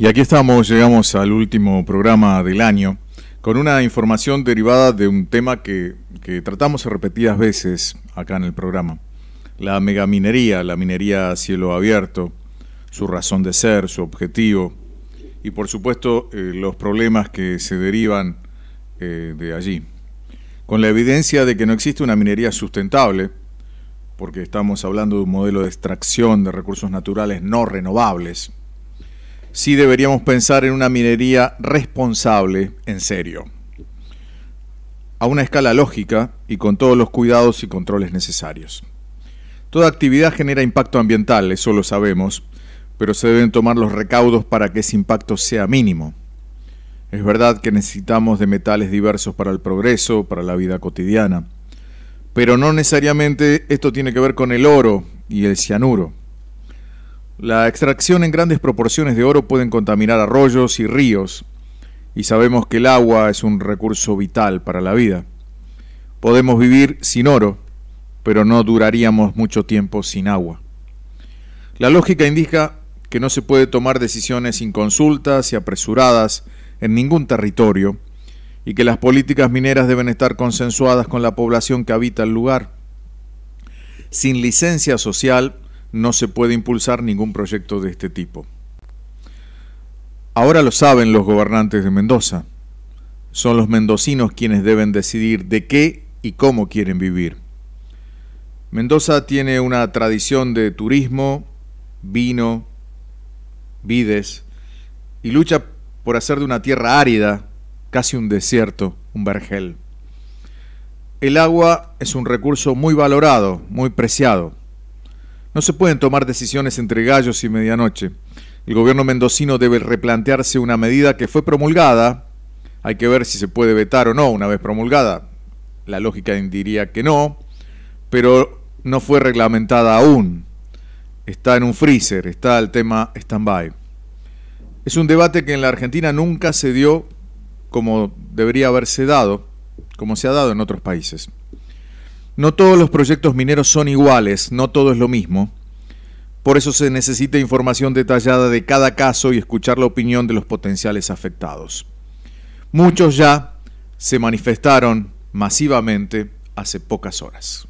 Y aquí estamos, llegamos al último programa del año, con una información derivada de un tema que, tratamos repetidas veces acá en el programa. La megaminería, la minería a cielo abierto, su razón de ser, su objetivo y por supuesto eh, los problemas que se derivan eh, de allí. Con la evidencia de que no existe una minería sustentable, porque estamos hablando de un modelo de extracción de recursos naturales no renovables, sí deberíamos pensar en una minería responsable, en serio, a una escala lógica y con todos los cuidados y controles necesarios. Toda actividad genera impacto ambiental, eso lo sabemos, pero se deben tomar los recaudos para que ese impacto sea mínimo. Es verdad que necesitamos de metales diversos para el progreso, para la vida cotidiana, pero no necesariamente esto tiene que ver con el oro y el cianuro. La extracción en grandes proporciones de oro pueden contaminar arroyos y ríos, y sabemos que el agua es un recurso vital para la vida. Podemos vivir sin oro, pero no duraríamos mucho tiempo sin agua. La lógica indica que no se puede tomar decisiones inconsultas y apresuradas en ningún territorio, y que las políticas mineras deben estar consensuadas con la población que habita el lugar. Sin licencia social, no se puede impulsar ningún proyecto de este tipo. Ahora lo saben los gobernantes de Mendoza. Son los mendocinos quienes deben decidir de qué y cómo quieren vivir. Mendoza tiene una tradición de turismo, vino, vides, y lucha por hacer de una tierra árida, casi un desierto, un vergel. El agua es un recurso muy valorado, muy preciado. No se pueden tomar decisiones entre gallos y medianoche. El gobierno mendocino debe replantearse una medida que fue promulgada. Hay que ver si se puede vetar o no una vez promulgada. La lógica diría que no, pero no fue reglamentada aún. Está en un freezer, está el tema stand-by. Es un debate que en la Argentina nunca se dio como debería haberse dado, como se ha dado en otros países. No todos los proyectos mineros son iguales, no todo es lo mismo. Por eso se necesita información detallada de cada caso y escuchar la opinión de los potenciales afectados. Muchos ya se manifestaron masivamente hace pocas horas.